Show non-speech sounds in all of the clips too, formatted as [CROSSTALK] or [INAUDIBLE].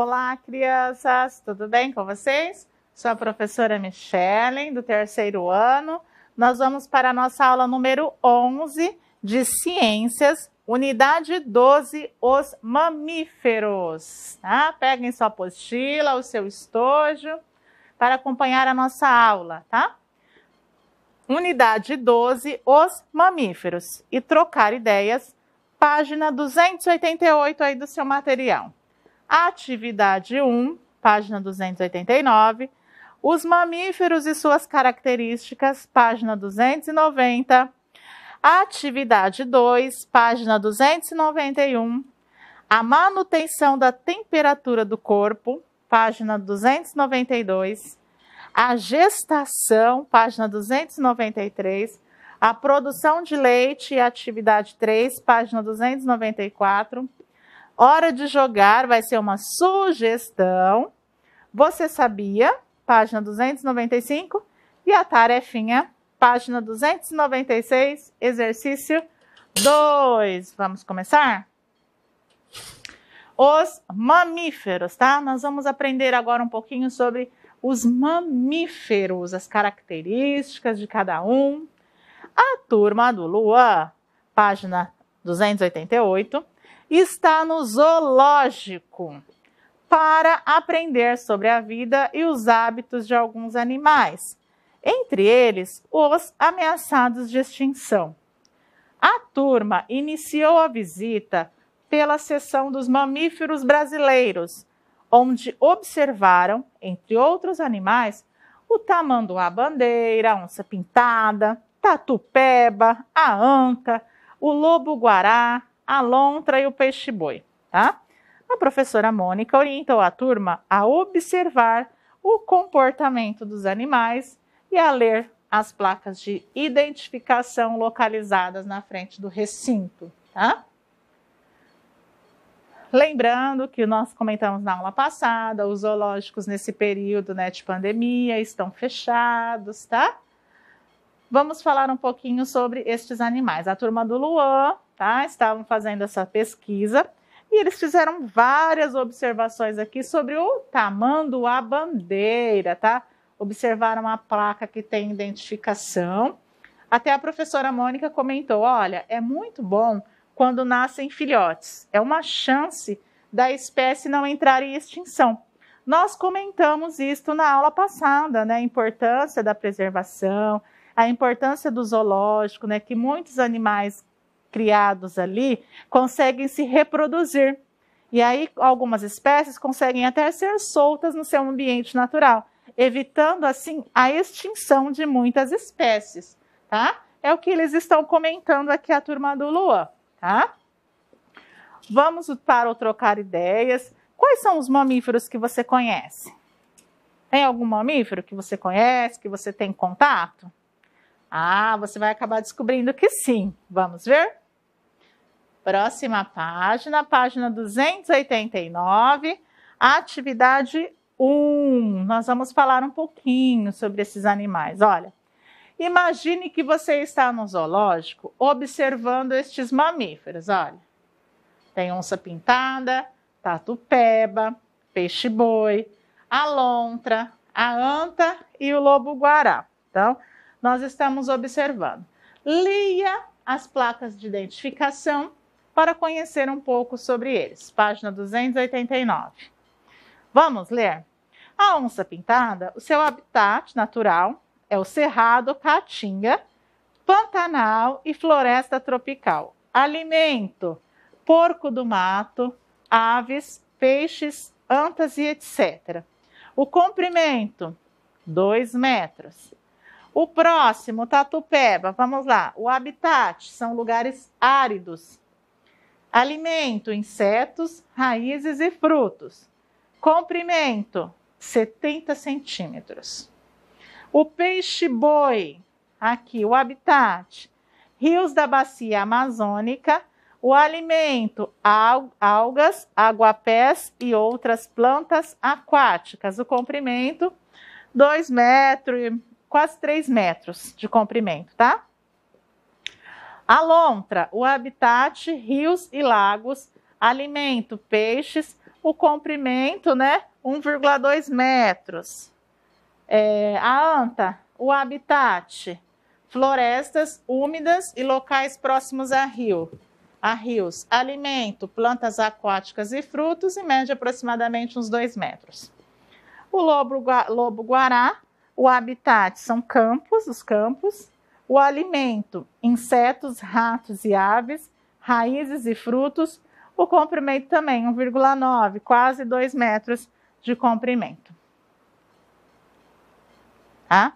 Olá, crianças, tudo bem com vocês? Sou a professora Michele, do terceiro ano. Nós vamos para a nossa aula número 11 de Ciências, unidade 12, os mamíferos. Tá? Peguem sua apostila, o seu estojo, para acompanhar a nossa aula, tá? Unidade 12, os mamíferos. E trocar ideias, página 288 aí do seu material. Atividade 1, página 289. Os mamíferos e suas características, página 290. Atividade 2, página 291. A manutenção da temperatura do corpo, página 292. A gestação, página 293. A produção de leite, atividade 3, página 294 Hora de jogar vai ser uma sugestão. Você sabia? Página 295. E a tarefinha, página 296, exercício 2. Vamos começar? Os mamíferos, tá? Nós vamos aprender agora um pouquinho sobre os mamíferos, as características de cada um. A turma do Luan, página 288, está no zoológico para aprender sobre a vida e os hábitos de alguns animais, entre eles os ameaçados de extinção. A turma iniciou a visita pela seção dos mamíferos brasileiros, onde observaram, entre outros animais, o tamanduá-bandeira, onça-pintada, tatupeba, a anca, o lobo-guará, a lontra e o peixe-boi, tá? A professora Mônica orientou a turma a observar o comportamento dos animais e a ler as placas de identificação localizadas na frente do recinto, tá? Lembrando que nós comentamos na aula passada, os zoológicos nesse período né, de pandemia estão fechados, tá? Vamos falar um pouquinho sobre estes animais. A turma do Luan tá? Estavam fazendo essa pesquisa e eles fizeram várias observações aqui sobre o tamanho da bandeira, tá? Observaram a placa que tem identificação. Até a professora Mônica comentou: olha, é muito bom quando nascem filhotes. É uma chance da espécie não entrar em extinção. Nós comentamos isto na aula passada, né? A importância da preservação, a importância do zoológico, né? Que muitos animais criados ali conseguem se reproduzir. E aí algumas espécies conseguem até ser soltas no seu ambiente natural, evitando assim a extinção de muitas espécies, tá? É o que eles estão comentando aqui a turma do Luan, tá? Vamos para o trocar ideias. Quais são os mamíferos que você conhece? Tem algum mamífero que você conhece, que você tem contato? Ah, você vai acabar descobrindo que sim. Vamos ver? Próxima página, página 289, atividade 1. Nós vamos falar um pouquinho sobre esses animais. Olha, imagine que você está no zoológico observando estes mamíferos. Olha, tem onça pintada, tatupeba, peixe-boi, a lontra, a anta e o lobo-guará. Então, nós estamos observando. Leia as placas de identificação para conhecer um pouco sobre eles. Página 289. Vamos ler? A onça pintada, o seu habitat natural é o cerrado, caatinga, pantanal e floresta tropical. Alimento: porco do mato, aves, peixes, antas e etc. O comprimento: 2 metros. O próximo, Tatupeba, vamos lá. O habitat são lugares áridos. Alimento, insetos, raízes e frutos. Comprimento, 70 centímetros. O peixe-boi, aqui o habitat, rios da bacia amazônica, o alimento, algas, aguapés e outras plantas aquáticas. O comprimento, 2 metros quase 3 metros de comprimento, tá? A lontra, o habitat, rios e lagos, alimento, peixes, o comprimento, né, 1,2 metros. É, a anta, o habitat, florestas úmidas e locais próximos a rio, a rios, alimento, plantas aquáticas e frutos e mede aproximadamente uns 2 metros. O lobo, lobo guará, o habitat são campos, os campos. O alimento, insetos, ratos e aves, raízes e frutos. O comprimento também, 1,9, quase 2 metros de comprimento. Tá?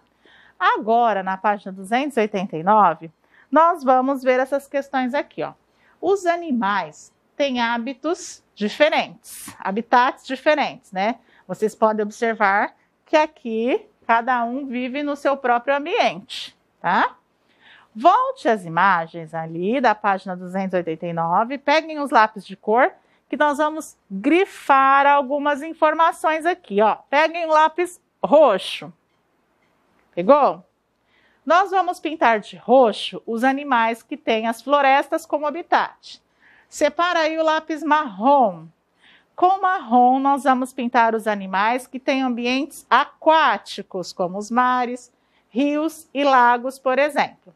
Agora, na página 289, nós vamos ver essas questões aqui. Ó. Os animais têm hábitos diferentes, habitats diferentes, né? Vocês podem observar que aqui Cada um vive no seu próprio ambiente, tá? Volte as imagens ali da página 289, peguem os lápis de cor, que nós vamos grifar algumas informações aqui, ó. Peguem o lápis roxo. Pegou? Nós vamos pintar de roxo os animais que têm as florestas como habitat. Separa aí o lápis marrom com marrom, nós vamos pintar os animais que têm ambientes aquáticos, como os mares, rios e lagos, por exemplo.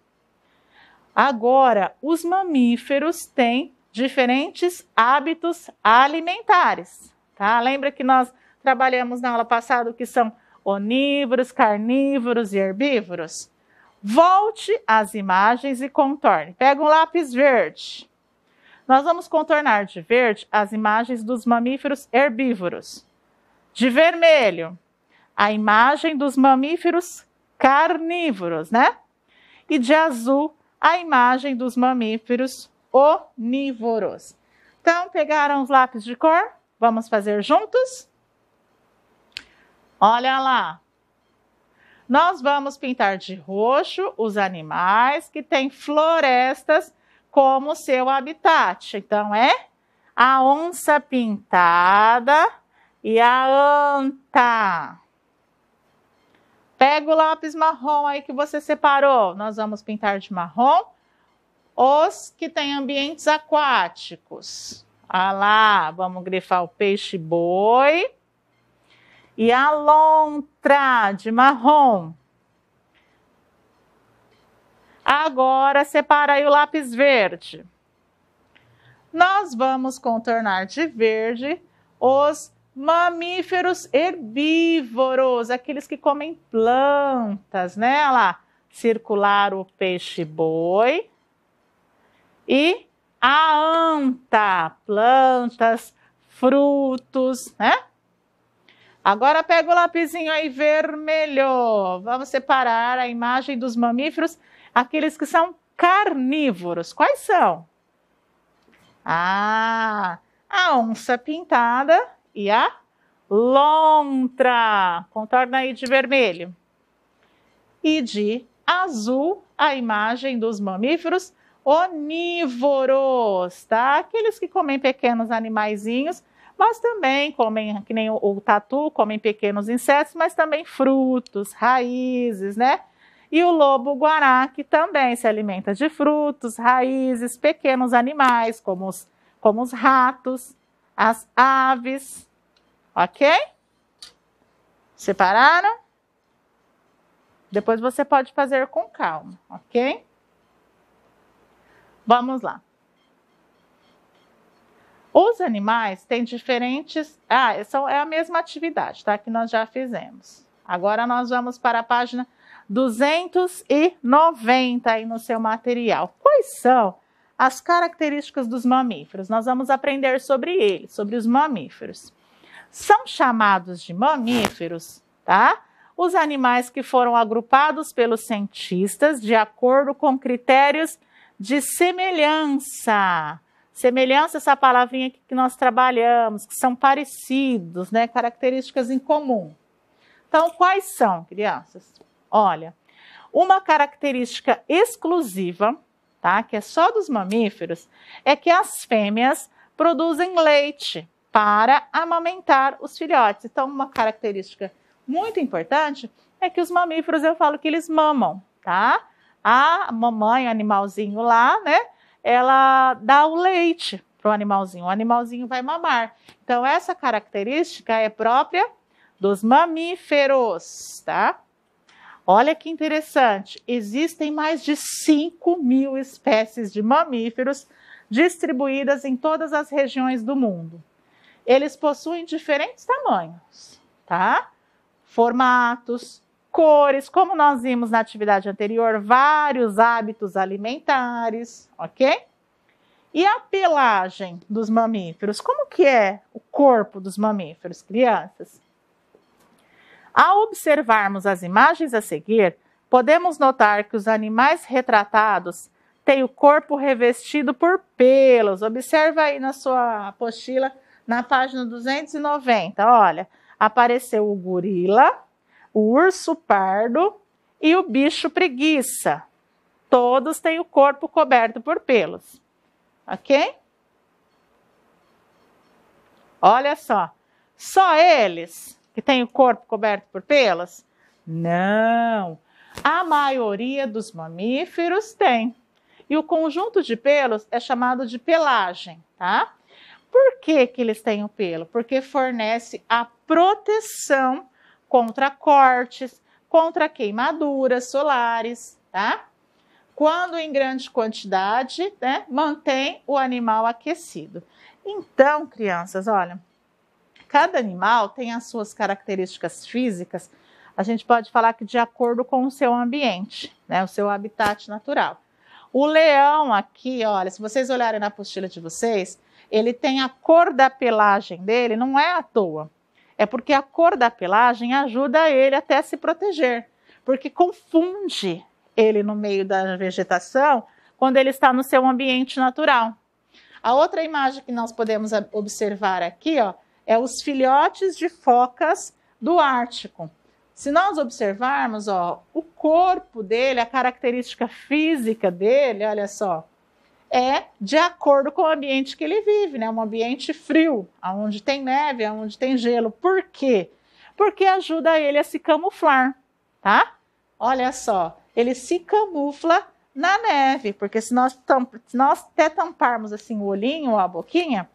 Agora, os mamíferos têm diferentes hábitos alimentares, tá? Lembra que nós trabalhamos na aula passada que são onívoros, carnívoros e herbívoros? Volte às imagens e contorne. Pega um lápis verde. Nós vamos contornar de verde as imagens dos mamíferos herbívoros. De vermelho, a imagem dos mamíferos carnívoros, né? E de azul, a imagem dos mamíferos onívoros. Então, pegaram os lápis de cor? Vamos fazer juntos? Olha lá! Nós vamos pintar de roxo os animais que têm florestas como seu habitat. Então é a onça pintada e a anta. Pega o lápis marrom aí que você separou. Nós vamos pintar de marrom os que têm ambientes aquáticos. Olha ah lá, vamos grifar o peixe boi. E a lontra de marrom. Agora separa aí o lápis verde. Nós vamos contornar de verde os mamíferos herbívoros, aqueles que comem plantas, né? Olha lá, circular o peixe boi e a anta, plantas, frutos, né? Agora pega o lapisinho aí vermelho. Vamos separar a imagem dos mamíferos aqueles que são carnívoros. Quais são? Ah, a onça pintada e a lontra. Contorna aí de vermelho. E de azul, a imagem dos mamíferos onívoros, tá? Aqueles que comem pequenos animaizinhos, mas também comem, que nem o, o tatu, comem pequenos insetos, mas também frutos, raízes, né? e o lobo guará, que também se alimenta de frutos, raízes, pequenos animais, como os, como os ratos, as aves. Ok? Separaram? Depois você pode fazer com calma, ok? Vamos lá. Os animais têm diferentes. Ah, é a mesma atividade, tá? Que nós já fizemos. Agora nós vamos para a página 290 aí no seu material. Quais são as características dos mamíferos? Nós vamos aprender sobre eles, sobre os mamíferos. São chamados de mamíferos, tá? Os animais que foram agrupados pelos cientistas de acordo com critérios de semelhança. Semelhança, é essa palavrinha que nós trabalhamos, que são parecidos, né? Características em comum. Então, quais são, crianças? Olha, uma característica exclusiva, tá, que é só dos mamíferos, é que as fêmeas produzem leite para amamentar os filhotes. Então, uma característica muito importante é que os mamíferos, eu falo que eles mamam, tá? A mamãe, animalzinho lá, né? Ela dá o leite para o animalzinho. O animalzinho vai mamar. Então, essa característica é própria dos mamíferos, tá? Olha que interessante, existem mais de 5 mil espécies de mamíferos distribuídas em todas as regiões do mundo. Eles possuem diferentes tamanhos, tá? Formatos, cores, como nós vimos na atividade anterior, vários hábitos alimentares, ok? E a pelagem dos mamíferos, como que é o corpo dos mamíferos, crianças? Ao observarmos as imagens a seguir, podemos notar que os animais retratados têm o corpo revestido por pelos. Observa aí na sua apostila, na página 290, olha, apareceu o gorila, o urso pardo e o bicho preguiça. Todos têm o corpo coberto por pelos. OK? Olha só, só eles que tem o corpo coberto por pelas? Não. A maioria dos mamíferos tem. E o conjunto de pelos é chamado de pelagem, tá? Por que, que eles têm o pelo? Porque fornece a proteção contra cortes, contra queimaduras solares, tá? Quando em grande quantidade, né, mantém o animal aquecido. Então, crianças, olha, Cada animal tem as suas características físicas, a gente pode falar que de acordo com o seu ambiente, né, o seu habitat natural. O leão aqui, olha, se vocês olharem na apostila de vocês, ele tem a cor da pelagem dele, não é à toa. É porque a cor da pelagem ajuda ele até a se proteger, porque confunde ele no meio da vegetação quando ele está no seu ambiente natural. A outra imagem que nós podemos observar aqui, ó, é os filhotes de focas do Ártico. Se nós observarmos, ó, o corpo dele, a característica física dele, olha só, é de acordo com o ambiente que ele vive, né? Um ambiente frio, aonde tem neve, aonde tem gelo. Por quê? Porque ajuda ele a se camuflar, tá? Olha só, ele se camufla na neve, porque se nós, tamp se nós até tamparmos assim o olhinho ou a boquinha,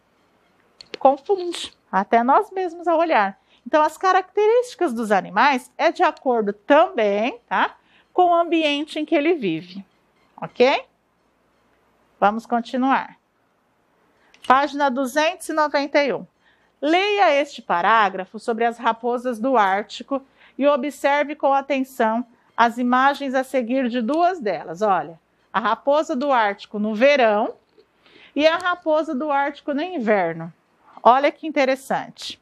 confunde até nós mesmos ao olhar. Então, as características dos animais é de acordo também tá, com o ambiente em que ele vive. Ok? Vamos continuar. Página 291. Leia este parágrafo sobre as raposas do Ártico e observe com atenção as imagens a seguir de duas delas. Olha, a raposa do Ártico no verão e a raposa do Ártico no inverno. Olha que interessante.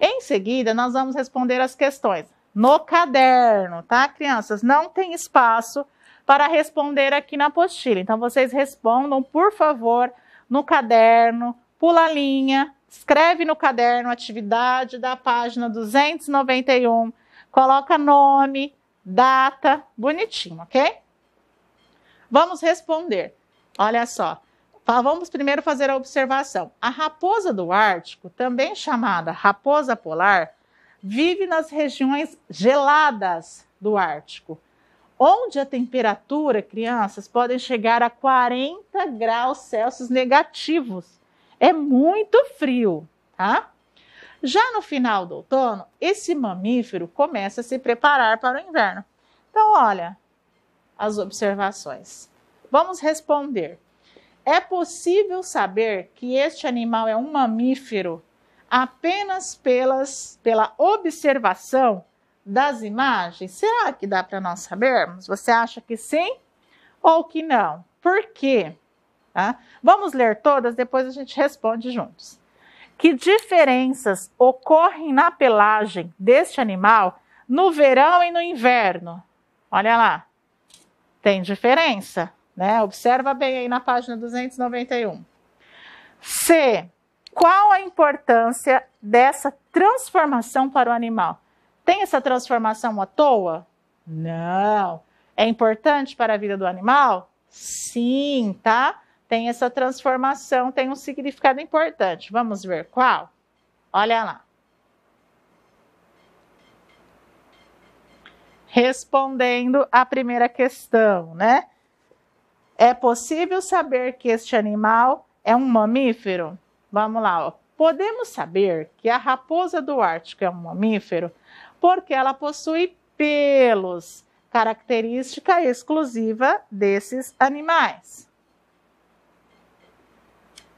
Em seguida, nós vamos responder as questões no caderno, tá, crianças? Não tem espaço para responder aqui na apostila. Então, vocês respondam, por favor, no caderno, pula a linha, escreve no caderno atividade da página 291, coloca nome, data, bonitinho, ok? Vamos responder. Olha só. Vamos primeiro fazer a observação. A raposa do Ártico, também chamada raposa polar, vive nas regiões geladas do Ártico, onde a temperatura, crianças, podem chegar a 40 graus Celsius negativos. É muito frio, tá? Já no final do outono, esse mamífero começa a se preparar para o inverno. Então, olha as observações. Vamos responder. É possível saber que este animal é um mamífero apenas pelas, pela observação das imagens? Será que dá para nós sabermos? Você acha que sim ou que não? Por quê? Tá? Vamos ler todas, depois a gente responde juntos. Que diferenças ocorrem na pelagem deste animal no verão e no inverno? Olha lá, tem diferença. Né? Observa bem aí na página 291. C. Qual a importância dessa transformação para o animal? Tem essa transformação à toa? Não. É importante para a vida do animal? Sim, tá? Tem essa transformação, tem um significado importante. Vamos ver qual? Olha lá. Respondendo à primeira questão, né? É possível saber que este animal é um mamífero? Vamos lá, ó. Podemos saber que a raposa do Ártico é um mamífero porque ela possui pelos, característica exclusiva desses animais.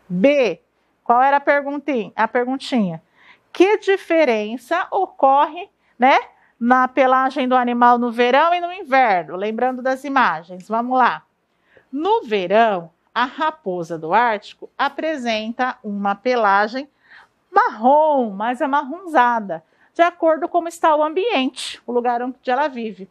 B. Qual era a perguntinha? A perguntinha. Que diferença ocorre, né, na pelagem do animal no verão e no inverno? Lembrando das imagens, vamos lá. No verão, a raposa do Ártico apresenta uma pelagem marrom, mais amarronzada, de acordo com como está o ambiente, o lugar onde ela vive.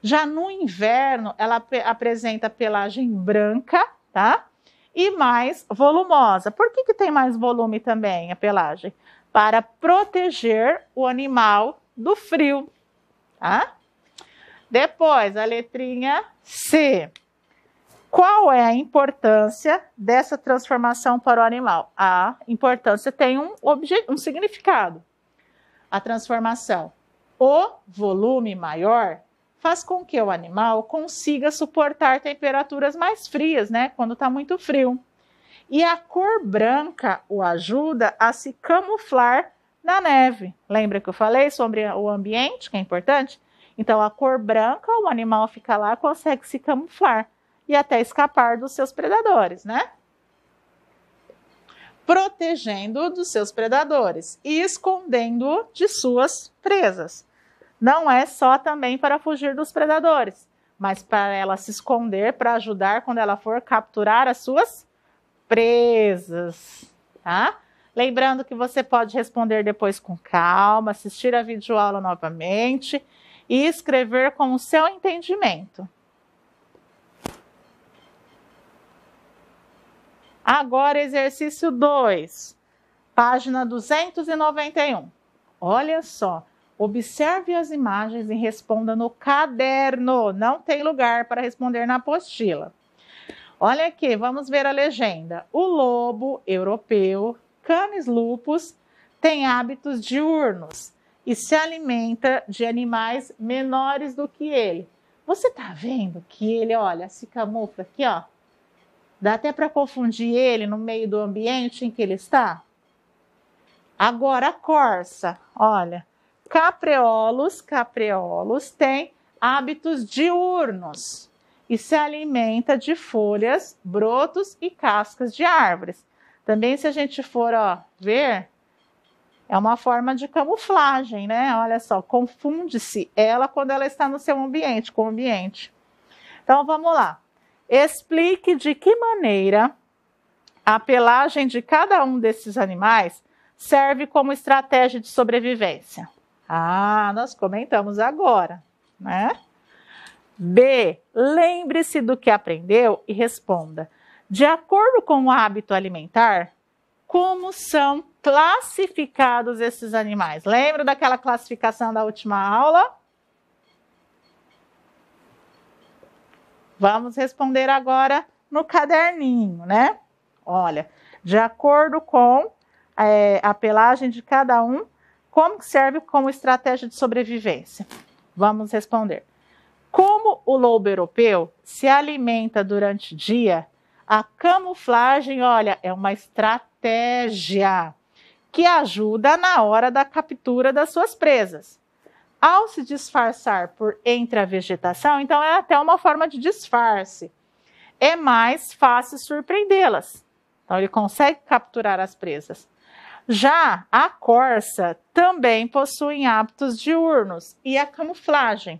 Já no inverno, ela ap apresenta pelagem branca, tá? E mais volumosa. Por que, que tem mais volume também a pelagem? Para proteger o animal do frio, tá? Depois, a letrinha C. Qual é a importância dessa transformação para o animal? A importância tem um, um significado. A transformação. O volume maior faz com que o animal consiga suportar temperaturas mais frias, né? Quando está muito frio. E a cor branca o ajuda a se camuflar na neve. Lembra que eu falei sobre o ambiente, que é importante? Então, a cor branca, o animal fica lá, consegue se camuflar e até escapar dos seus predadores, né? Protegendo dos seus predadores e escondendo de suas presas. Não é só também para fugir dos predadores, mas para ela se esconder, para ajudar quando ela for capturar as suas presas, tá? Lembrando que você pode responder depois com calma, assistir a videoaula novamente e escrever com o seu entendimento. Agora, exercício 2, página 291. Olha só, observe as imagens e responda no caderno. Não tem lugar para responder na apostila. Olha aqui, vamos ver a legenda. O lobo europeu, canis lupus, tem hábitos diurnos e se alimenta de animais menores do que ele. Você tá vendo que ele, olha, se camufla aqui, ó, Dá até para confundir ele no meio do ambiente em que ele está. Agora, a corça, olha, capreolos, capreolos têm hábitos diurnos e se alimenta de folhas, brotos e cascas de árvores. Também, se a gente for ó, ver, é uma forma de camuflagem, né? Olha só, confunde-se ela quando ela está no seu ambiente, com o ambiente. Então, vamos lá explique de que maneira a pelagem de cada um desses animais serve como estratégia de sobrevivência. Ah, nós comentamos agora, né? B. Lembre-se do que aprendeu e responda. De acordo com o hábito alimentar, como são classificados esses animais? Lembra daquela classificação da última aula? Vamos responder agora no caderninho, né? Olha, de acordo com é, a pelagem de cada um, como serve como estratégia de sobrevivência? Vamos responder. Como o lobo europeu se alimenta durante o dia, a camuflagem, olha, é uma estratégia que ajuda na hora da captura das suas presas ao se disfarçar por entre a vegetação, então é até uma forma de disfarce. É mais fácil surpreendê-las. Então ele consegue capturar as presas. Já a corça também possui hábitos diurnos e a camuflagem.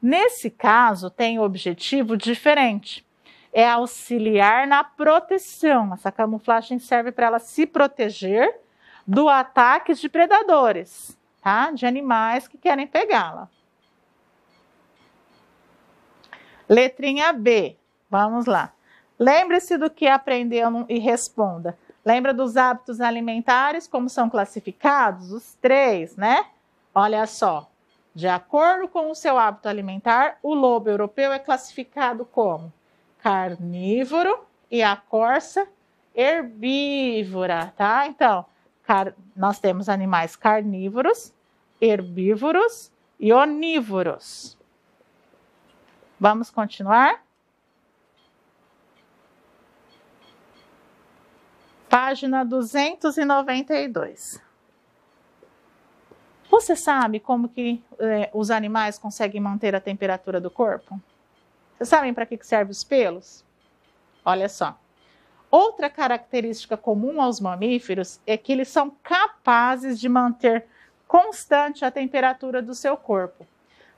Nesse caso, tem objetivo diferente. É auxiliar na proteção. Essa camuflagem serve para ela se proteger do ataque de predadores tá? De animais que querem pegá-la. Letrinha B. Vamos lá. Lembre-se do que aprendeu e responda. Lembra dos hábitos alimentares, como são classificados? Os três, né? Olha só. De acordo com o seu hábito alimentar, o lobo europeu é classificado como carnívoro e a corça herbívora, tá? Então, car... nós temos animais carnívoros, herbívoros e onívoros. Vamos continuar? Página 292. Você sabe como que eh, os animais conseguem manter a temperatura do corpo? Vocês sabem para que, que servem os pelos? Olha só. Outra característica comum aos mamíferos é que eles são capazes de manter constante a temperatura do seu corpo,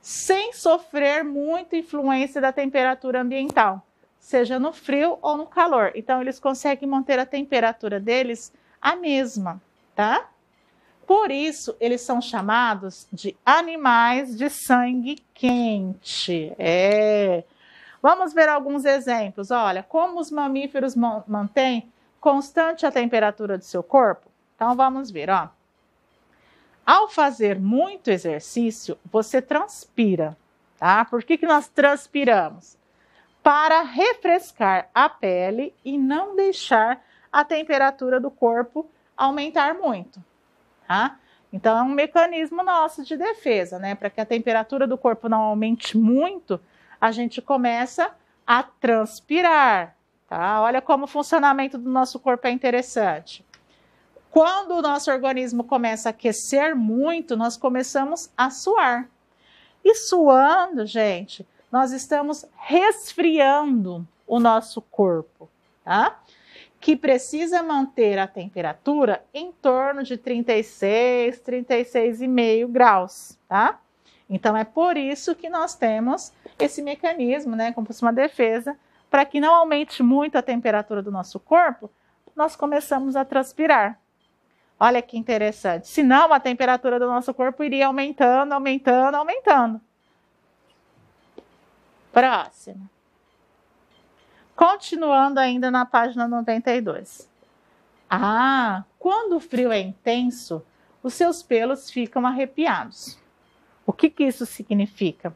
sem sofrer muita influência da temperatura ambiental, seja no frio ou no calor. Então, eles conseguem manter a temperatura deles a mesma, tá? Por isso, eles são chamados de animais de sangue quente. É Vamos ver alguns exemplos. Olha, como os mamíferos mantêm constante a temperatura do seu corpo? Então vamos ver, ó. Ao fazer muito exercício, você transpira, tá? Por que, que nós transpiramos? Para refrescar a pele e não deixar a temperatura do corpo aumentar muito, tá? Então é um mecanismo nosso de defesa, né? Para que a temperatura do corpo não aumente muito, a gente começa a transpirar. Tá? Olha como o funcionamento do nosso corpo é interessante. Quando o nosso organismo começa a aquecer muito, nós começamos a suar. E suando, gente, nós estamos resfriando o nosso corpo, tá? Que precisa manter a temperatura em torno de 36, 36,5 graus, tá? Então, é por isso que nós temos esse mecanismo, né, como se fosse uma defesa, para que não aumente muito a temperatura do nosso corpo, nós começamos a transpirar. Olha que interessante. Senão, a temperatura do nosso corpo iria aumentando, aumentando, aumentando. Próximo. Continuando ainda na página 92. Ah, quando o frio é intenso, os seus pelos ficam arrepiados. O que, que isso significa?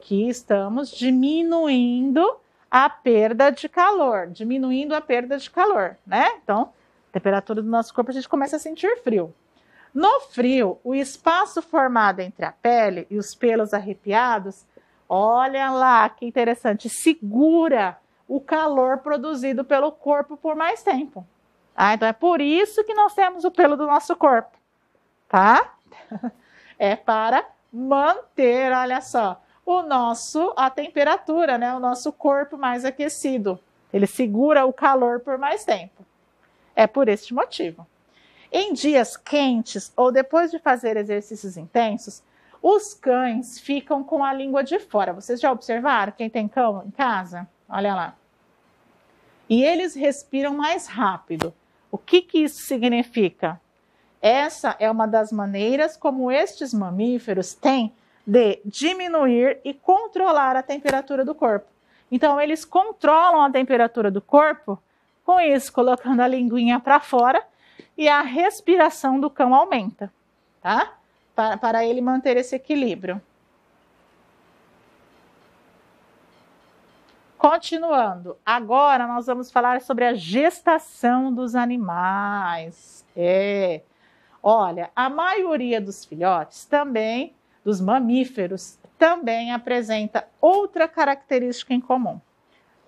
Que estamos diminuindo a perda de calor, diminuindo a perda de calor, né? Então, temperatura do nosso corpo, a gente começa a sentir frio. No frio, o espaço formado entre a pele e os pelos arrepiados, olha lá que interessante, segura o calor produzido pelo corpo por mais tempo. Ah, então é por isso que nós temos o pelo do nosso corpo, tá? [LAUGHS] É para manter, olha só, o nosso a temperatura, né, o nosso corpo mais aquecido. Ele segura o calor por mais tempo. É por este motivo. Em dias quentes ou depois de fazer exercícios intensos, os cães ficam com a língua de fora. Vocês já observaram quem tem cão em casa? Olha lá. E eles respiram mais rápido. O que, que isso significa? Essa é uma das maneiras como estes mamíferos têm de diminuir e controlar a temperatura do corpo. Então, eles controlam a temperatura do corpo com isso, colocando a linguinha para fora e a respiração do cão aumenta, tá? Para, para ele manter esse equilíbrio. Continuando, agora nós vamos falar sobre a gestação dos animais. É. Olha, a maioria dos filhotes também, dos mamíferos, também apresenta outra característica em comum.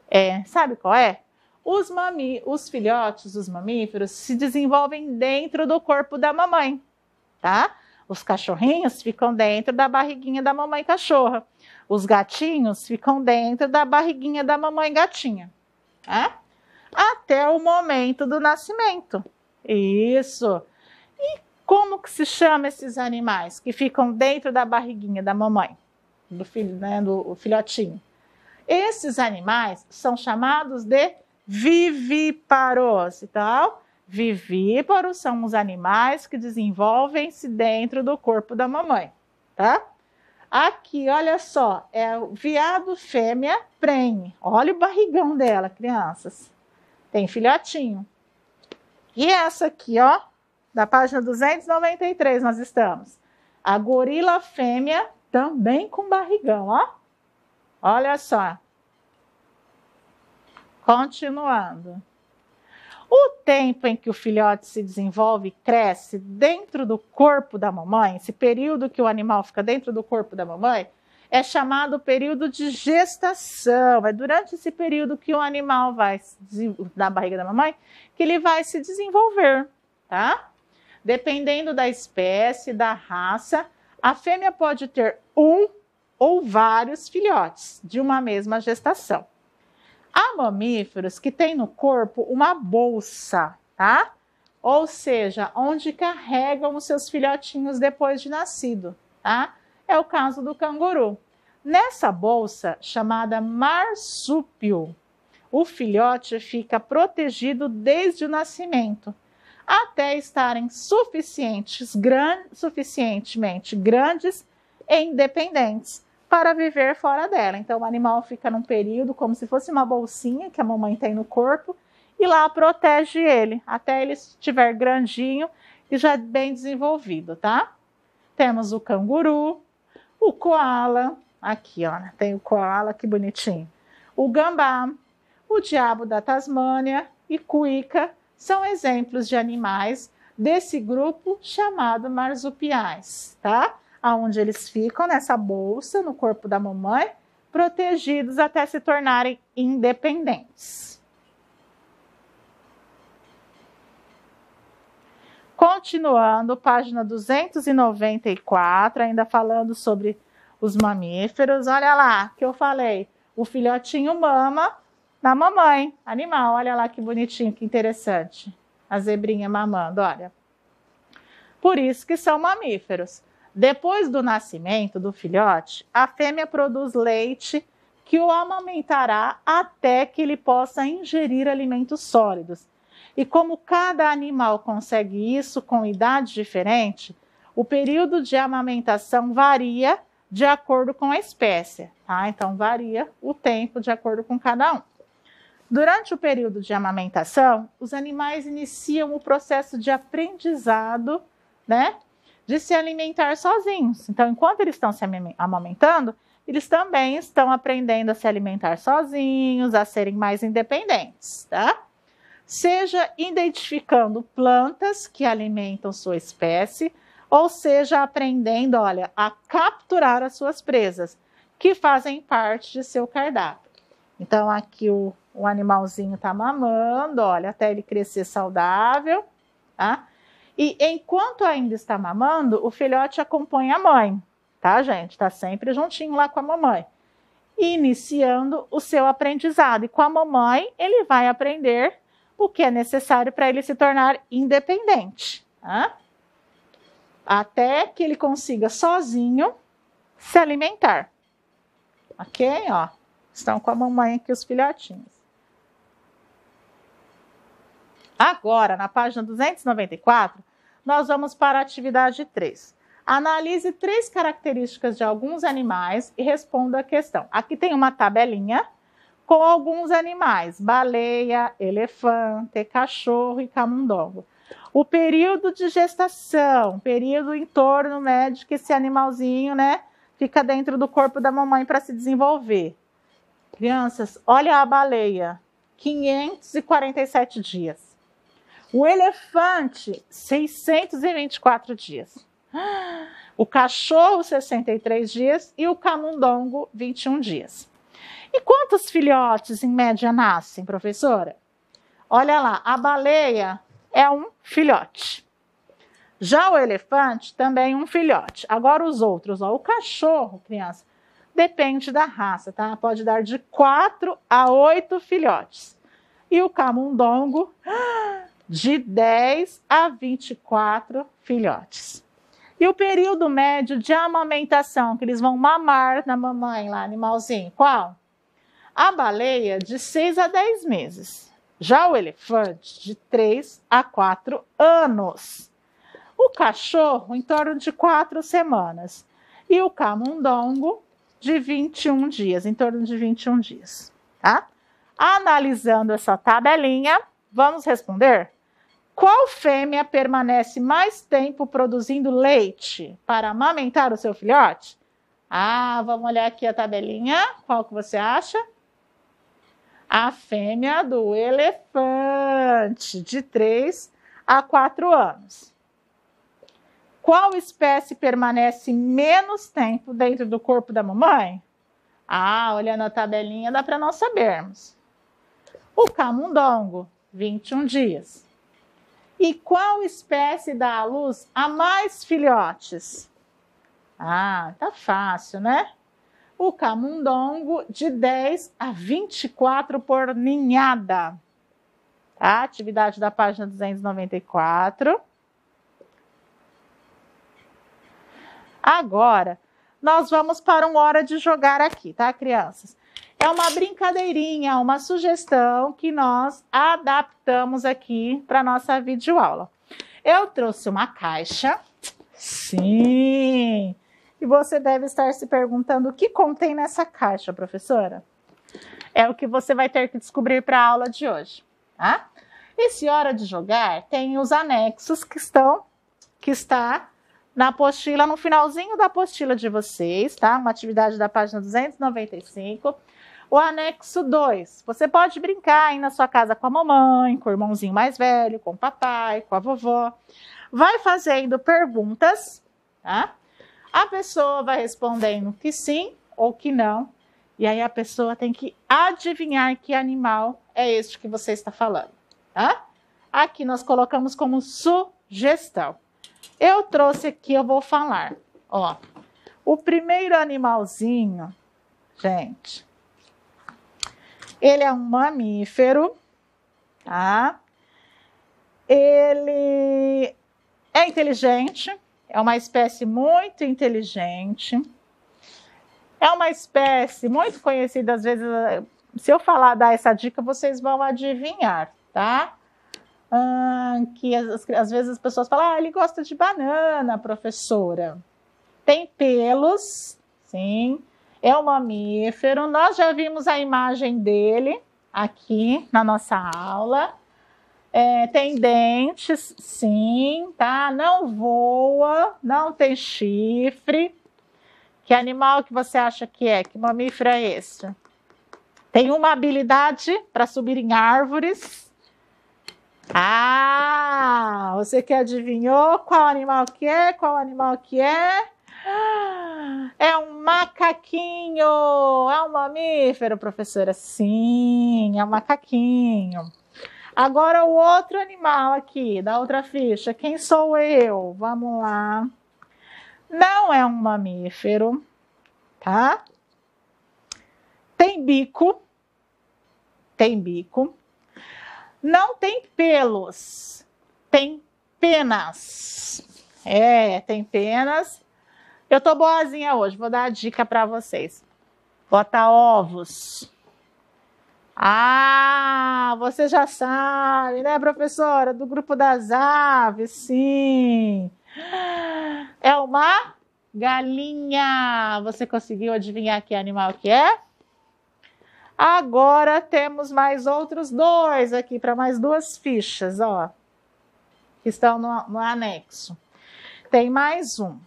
É, sabe qual é? Os, mami, os filhotes dos mamíferos se desenvolvem dentro do corpo da mamãe, tá? Os cachorrinhos ficam dentro da barriguinha da mamãe cachorra. Os gatinhos ficam dentro da barriguinha da mamãe gatinha, tá? Até o momento do nascimento. Isso. Como que se chama esses animais que ficam dentro da barriguinha da mamãe, do, filho, né, do filhotinho? Esses animais são chamados de vivíparos. Então, vivíparos são os animais que desenvolvem-se dentro do corpo da mamãe, tá? Aqui, olha só, é o viado fêmea prenhe. Olha o barrigão dela, crianças. Tem filhotinho. E essa aqui, ó, da página 293 nós estamos. A gorila fêmea também com barrigão, ó. Olha só. Continuando. O tempo em que o filhote se desenvolve e cresce dentro do corpo da mamãe, esse período que o animal fica dentro do corpo da mamãe, é chamado período de gestação. É durante esse período que o animal vai na barriga da mamãe que ele vai se desenvolver, tá? Dependendo da espécie, da raça, a fêmea pode ter um ou vários filhotes de uma mesma gestação. Há mamíferos que têm no corpo uma bolsa, tá? Ou seja, onde carregam os seus filhotinhos depois de nascido, tá? É o caso do canguru. Nessa bolsa, chamada marsúpio, o filhote fica protegido desde o nascimento até estarem suficientes, gran, suficientemente grandes e independentes para viver fora dela. Então, o animal fica num período como se fosse uma bolsinha que a mamãe tem no corpo e lá protege ele até ele estiver grandinho e já bem desenvolvido, tá? Temos o canguru, o koala, aqui ó, né? tem o koala, que bonitinho. O gambá, o diabo da Tasmânia e cuica são exemplos de animais desse grupo chamado marsupiais, tá? Aonde eles ficam nessa bolsa no corpo da mamãe, protegidos até se tornarem independentes. Continuando, página 294, ainda falando sobre os mamíferos. Olha lá, que eu falei, o filhotinho mama na mamãe, animal. Olha lá que bonitinho, que interessante. A zebrinha mamando, olha. Por isso que são mamíferos. Depois do nascimento do filhote, a fêmea produz leite que o amamentará até que ele possa ingerir alimentos sólidos. E como cada animal consegue isso com idade diferente, o período de amamentação varia de acordo com a espécie, tá? Então varia o tempo de acordo com cada um. Durante o período de amamentação, os animais iniciam o processo de aprendizado, né? De se alimentar sozinhos. Então, enquanto eles estão se amamentando, eles também estão aprendendo a se alimentar sozinhos, a serem mais independentes, tá? Seja identificando plantas que alimentam sua espécie, ou seja, aprendendo, olha, a capturar as suas presas, que fazem parte de seu cardápio. Então, aqui o o animalzinho está mamando, olha, até ele crescer saudável, tá? E enquanto ainda está mamando, o filhote acompanha a mãe, tá, gente? Está sempre juntinho lá com a mamãe, iniciando o seu aprendizado. E com a mamãe, ele vai aprender o que é necessário para ele se tornar independente, tá? Até que ele consiga sozinho se alimentar. Ok? Ó, estão com a mamãe aqui os filhotinhos. Agora, na página 294, nós vamos para a atividade 3. Analise três características de alguns animais e responda a questão. Aqui tem uma tabelinha com alguns animais: baleia, elefante, cachorro e camundongo. O período de gestação, período em torno né, que esse animalzinho né, fica dentro do corpo da mamãe para se desenvolver. Crianças, olha a baleia, 547 dias. O elefante, 624 dias. O cachorro, 63 dias. E o camundongo, 21 dias. E quantos filhotes, em média, nascem, professora? Olha lá, a baleia é um filhote. Já o elefante também é um filhote. Agora os outros, ó, o cachorro, criança, depende da raça, tá? Pode dar de 4 a 8 filhotes. E o camundongo, ah, de 10 a 24 filhotes. E o período médio de amamentação, que eles vão mamar na mamãe lá, animalzinho, qual? A baleia, de 6 a 10 meses. Já o elefante, de 3 a 4 anos. O cachorro, em torno de 4 semanas. E o camundongo, de 21 dias, em torno de 21 dias. Tá? Analisando essa tabelinha, vamos responder? qual fêmea permanece mais tempo produzindo leite para amamentar o seu filhote? Ah, vamos olhar aqui a tabelinha. Qual que você acha? A fêmea do elefante, de 3 a 4 anos. Qual espécie permanece menos tempo dentro do corpo da mamãe? Ah, olhando a tabelinha dá para nós sabermos. O camundongo, 21 dias. E qual espécie dá à luz a mais filhotes? Ah, tá fácil, né? O camundongo de 10 a 24 por ninhada. Tá? Atividade da página 294. Agora, nós vamos para uma hora de jogar aqui, tá, crianças? é uma brincadeirinha, uma sugestão que nós adaptamos aqui para nossa videoaula. Eu trouxe uma caixa. Sim! E você deve estar se perguntando o que contém nessa caixa, professora? É o que você vai ter que descobrir para a aula de hoje, tá? Esse hora de jogar tem os anexos que estão que está na apostila, no finalzinho da apostila de vocês, tá? Uma atividade da página 295. O anexo 2, você pode brincar aí na sua casa com a mamãe, com o irmãozinho mais velho, com o papai, com a vovó. Vai fazendo perguntas, tá? A pessoa vai respondendo que sim ou que não. E aí a pessoa tem que adivinhar que animal é este que você está falando, tá? Aqui nós colocamos como sugestão. Eu trouxe aqui, eu vou falar. Ó, o primeiro animalzinho, gente, ele é um mamífero, tá? Ele é inteligente, é uma espécie muito inteligente. É uma espécie muito conhecida, às vezes, eh, se eu falar dar essa dica, vocês vão adivinhar, tá? que às vezes as pessoas falam, ah, ele gosta de banana, professora. Tem pelos, sim, é um mamífero. Nós já vimos a imagem dele aqui na nossa aula. É, tem dentes, sim, tá? Não voa, não tem chifre. Que animal que você acha que é? Que mamífero é esse? Tem uma habilidade para subir em árvores. Ah, você que adivinhou qual animal que é? Qual animal que é? Ah. É um macaquinho! É um mamífero, professora? Sim, é um macaquinho. Agora o outro animal aqui, da outra ficha. Quem sou eu? Vamos lá. Não é um mamífero, tá? Tem bico. Tem bico. Não tem pelos. Tem penas. É, tem penas eu tô boazinha hoje, vou dar a dica para vocês. Bota ovos. Ah, você já sabe, né, professora? Do grupo das aves, sim. É uma galinha. Você conseguiu adivinhar que animal que é? Agora temos mais outros dois aqui para mais duas fichas, ó, que estão no, no anexo. Tem mais um.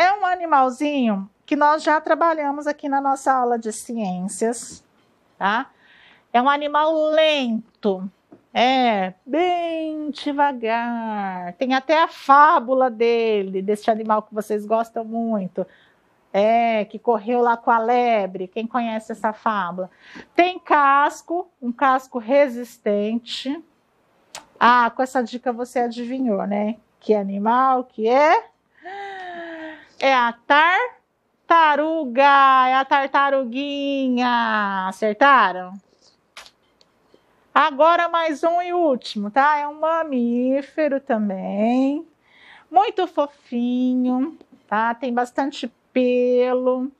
É um animalzinho que nós já trabalhamos aqui na nossa aula de ciências, tá? É um animal lento, é bem devagar. Tem até a fábula dele, deste animal que vocês gostam muito. É, que correu lá com a lebre, quem conhece essa fábula. Tem casco, um casco resistente. Ah, com essa dica você adivinhou, né? Que animal que é? É a tartaruga, é a tartaruguinha. Acertaram? Agora mais um e último, tá? É um mamífero também. Muito fofinho, tá? Tem bastante pelo.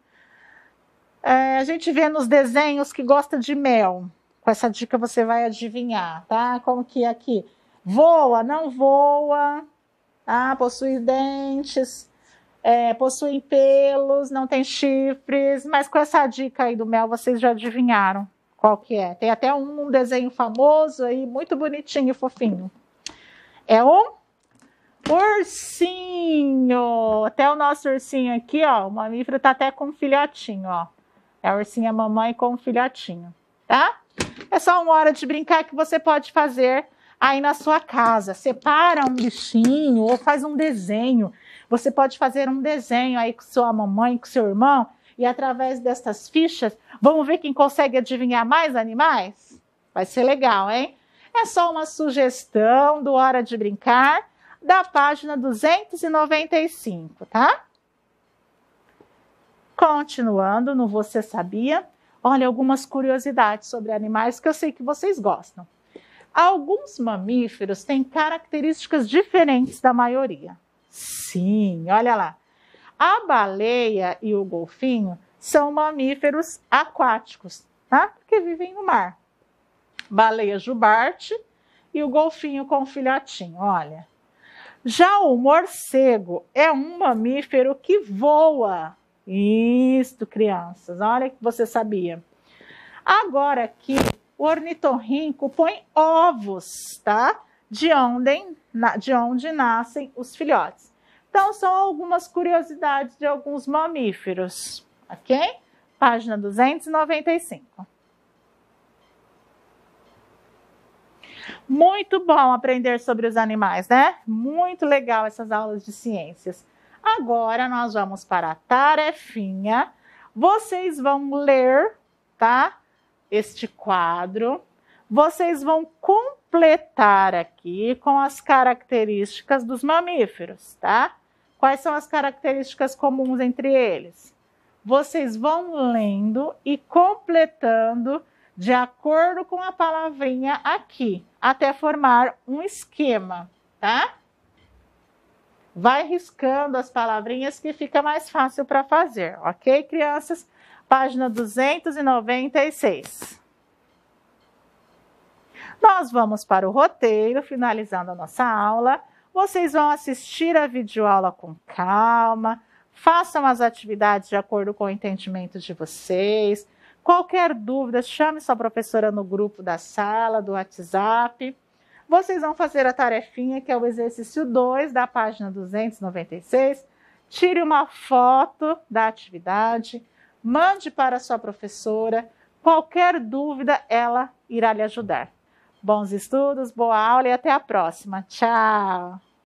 É, a gente vê nos desenhos que gosta de mel. Com essa dica você vai adivinhar, tá? Como que é aqui? Voa, não voa. Ah, possui dentes é, possuem pelos, não têm chifres, mas com essa dica aí do mel vocês já adivinharam qual que é. Tem até um desenho famoso aí, muito bonitinho, fofinho. É um ursinho. Até o nosso ursinho aqui, ó, o mamífero tá até com um filhotinho, ó. É a ursinha é mamãe com um filhotinho, tá? É só uma hora de brincar que você pode fazer aí na sua casa. Separa um bichinho ou faz um desenho. Você pode fazer um desenho aí com sua mamãe, com seu irmão, e através dessas fichas, vamos ver quem consegue adivinhar mais animais? Vai ser legal, hein? É só uma sugestão do Hora de Brincar, da página 295, tá? Continuando no Você Sabia, olha algumas curiosidades sobre animais que eu sei que vocês gostam. Alguns mamíferos têm características diferentes da maioria. Sim, olha lá. A baleia e o golfinho são mamíferos aquáticos, tá? Que vivem no mar. Baleia jubarte e o golfinho com o filhotinho, olha. Já o morcego é um mamífero que voa. Isso, crianças, olha que você sabia. Agora aqui, o ornitorrinco põe ovos, tá? de onde, de onde nascem os filhotes. Então, são algumas curiosidades de alguns mamíferos, ok? Página 295. Muito bom aprender sobre os animais, né? Muito legal essas aulas de ciências. Agora nós vamos para a tarefinha. Vocês vão ler, tá? Este quadro vocês vão completar aqui com as características dos mamíferos, tá? Quais são as características comuns entre eles? Vocês vão lendo e completando de acordo com a palavrinha aqui, até formar um esquema, tá? Vai riscando as palavrinhas que fica mais fácil para fazer, ok, crianças? Página 296. Nós vamos para o roteiro, finalizando a nossa aula. Vocês vão assistir a videoaula com calma, façam as atividades de acordo com o entendimento de vocês. Qualquer dúvida, chame sua professora no grupo da sala, do WhatsApp. Vocês vão fazer a tarefinha, que é o exercício 2 da página 296. Tire uma foto da atividade, mande para sua professora. Qualquer dúvida, ela irá lhe ajudar. Bons estudos, boa aula e até a próxima. Tchau!